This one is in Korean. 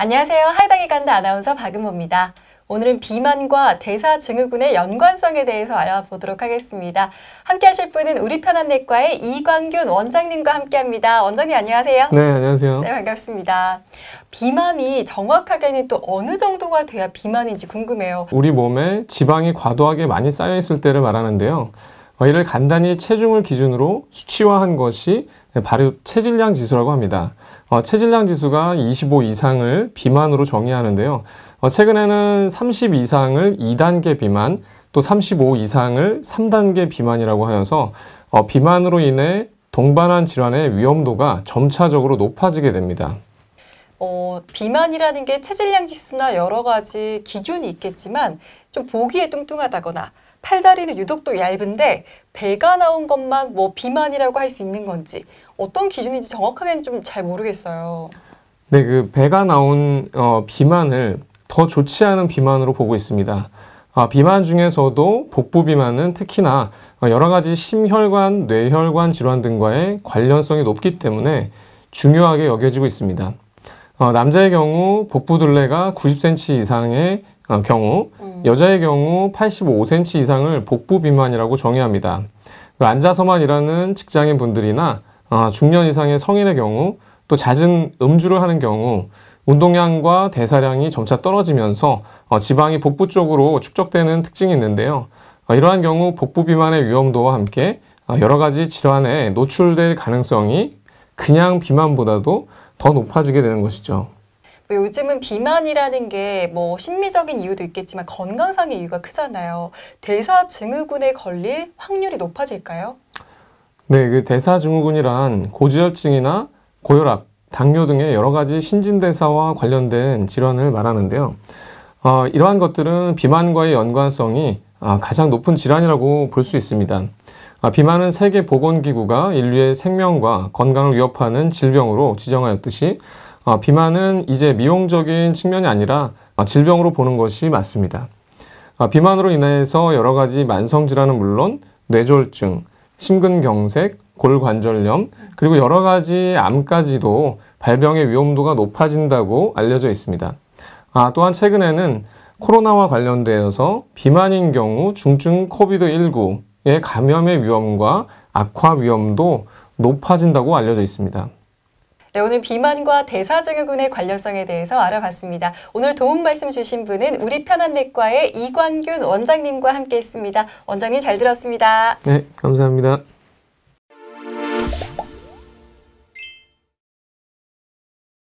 안녕하세요. 하이당에 간다 아나운서 박은모입니다. 오늘은 비만과 대사증후군의 연관성에 대해서 알아보도록 하겠습니다. 함께 하실 분은 우리 편한 내과의 이광균 원장님과 함께 합니다. 원장님 안녕하세요. 네, 안녕하세요. 네, 반갑습니다. 비만이 정확하게는 또 어느 정도가 돼야 비만인지 궁금해요. 우리 몸에 지방이 과도하게 많이 쌓여 있을 때를 말하는데요. 이를 간단히 체중을 기준으로 수치화한 것이 발효 체질량 지수라고 합니다. 어, 체질량 지수가 25 이상을 비만으로 정의하는데요. 어, 최근에는 30 이상을 2단계 비만, 또 35 이상을 3단계 비만이라고 하여서 어, 비만으로 인해 동반한 질환의 위험도가 점차적으로 높아지게 됩니다. 어, 비만이라는 게 체질량 지수나 여러 가지 기준이 있겠지만 좀 보기에 뚱뚱하다거나 팔다리는 유독 또 얇은데 배가 나온 것만 뭐 비만이라고 할 수 있는 건지 어떤 기준인지 정확하게는 좀 잘 모르겠어요. 네, 그 배가 나온 어, 비만을 더 좋지 않은 비만으로 보고 있습니다. 아, 비만 중에서도 복부 비만은 특히나 어, 여러 가지 심혈관, 뇌혈관 질환 등과의 관련성이 높기 때문에 중요하게 여겨지고 있습니다. 어, 남자의 경우 복부 둘레가 90cm 이상의 어, 경우 음. 여자의 경우 85cm 이상을 복부 비만이라고 정의합니다. 그 앉아서만 일하는 직장인 분들이나 어, 중년 이상의 성인의 경우 또 잦은 음주를 하는 경우 운동량과 대사량이 점차 떨어지면서 어, 지방이 복부 쪽으로 축적되는 특징이 있는데요. 이러한 경우 복부 비만의 위험도와 함께 여러 가지 질환에 노출될 가능성이 그냥 비만보다도 더 높아지게 되는 것이죠. 요즘은 비만이라는 게 뭐 심리적인 이유도 있겠지만 건강상의 이유가 크잖아요. 대사증후군에 걸릴 확률이 높아질까요? 네, 그 대사증후군이란 고지혈증이나 고혈압, 당뇨 등의 여러 가지 신진대사와 관련된 질환을 말하는데요. 어, 이러한 것들은 비만과의 연관성이 아, 가장 높은 질환이라고 볼 수 있습니다. 아, 비만은 세계보건기구가 인류의 생명과 건강을 위협하는 질병으로 지정하였듯이 어, 비만은 이제 미용적인 측면이 아니라 어, 질병으로 보는 것이 맞습니다. 어, 비만으로 인해서 여러 가지 만성 질환은 물론 뇌졸중, 심근경색, 골관절염, 그리고 여러 가지 암까지도 발병의 위험도가 높아진다고 알려져 있습니다. 아, 또한 최근에는 코로나와 관련되어서 비만인 경우 중증 코비드19의 감염의 위험과 악화 위험도 높아진다고 알려져 있습니다. 네, 오늘 비만과 대사증후군의 관련성에 대해서 알아봤습니다. 오늘 도움 말씀 주신 분은 우리 편한 내과의 이광균 원장님과 함께했습니다. 원장님 잘 들었습니다. 네, 감사합니다.